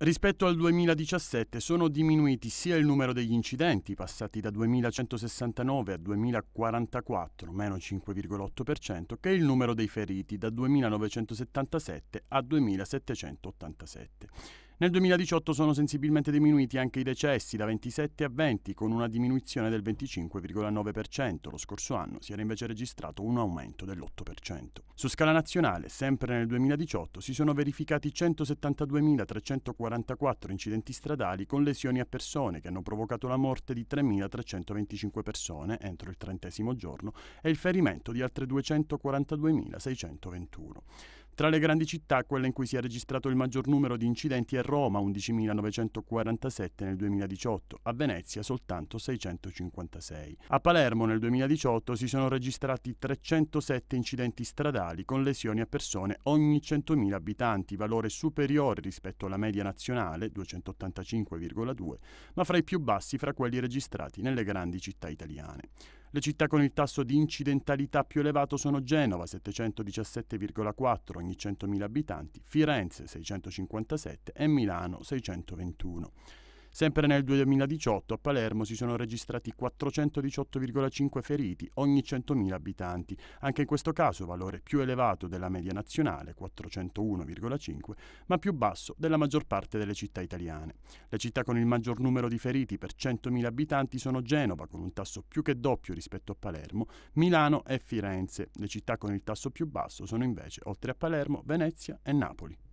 Rispetto al 2017 sono diminuiti sia il numero degli incidenti, passati da 2169 a 2044, meno 5,8%, che il numero dei feriti, da 2977 a 2787. Nel 2018 sono sensibilmente diminuiti anche i decessi da 27 a 20 con una diminuzione del 25,9%, lo scorso anno si era invece registrato un aumento dell'8%. Su scala nazionale, sempre nel 2018, si sono verificati 172.344 incidenti stradali con lesioni a persone che hanno provocato la morte di 3.325 persone entro il trentesimo giorno e il ferimento di altre 242.621. Tra le grandi città, quella in cui si è registrato il maggior numero di incidenti è Roma, 11.947 nel 2018, a Venezia soltanto 656. A Palermo nel 2018 si sono registrati 307 incidenti stradali con lesioni a persone ogni 100.000 abitanti, valore superiore rispetto alla media nazionale, 285,2, ma fra i più bassi fra quelli registrati nelle grandi città italiane. Le città con il tasso di incidentalità più elevato sono Genova 717,4 ogni 100.000 abitanti, Firenze 657 e Milano 621. Sempre nel 2018 a Palermo si sono registrati 418,5 feriti ogni 100.000 abitanti, anche in questo caso valore più elevato della media nazionale, 401,5, ma più basso della maggior parte delle città italiane. Le città con il maggior numero di feriti per 100.000 abitanti sono Genova, con un tasso più che doppio rispetto a Palermo, Milano e Firenze. Le città con il tasso più basso sono invece, oltre a Palermo, Venezia e Napoli.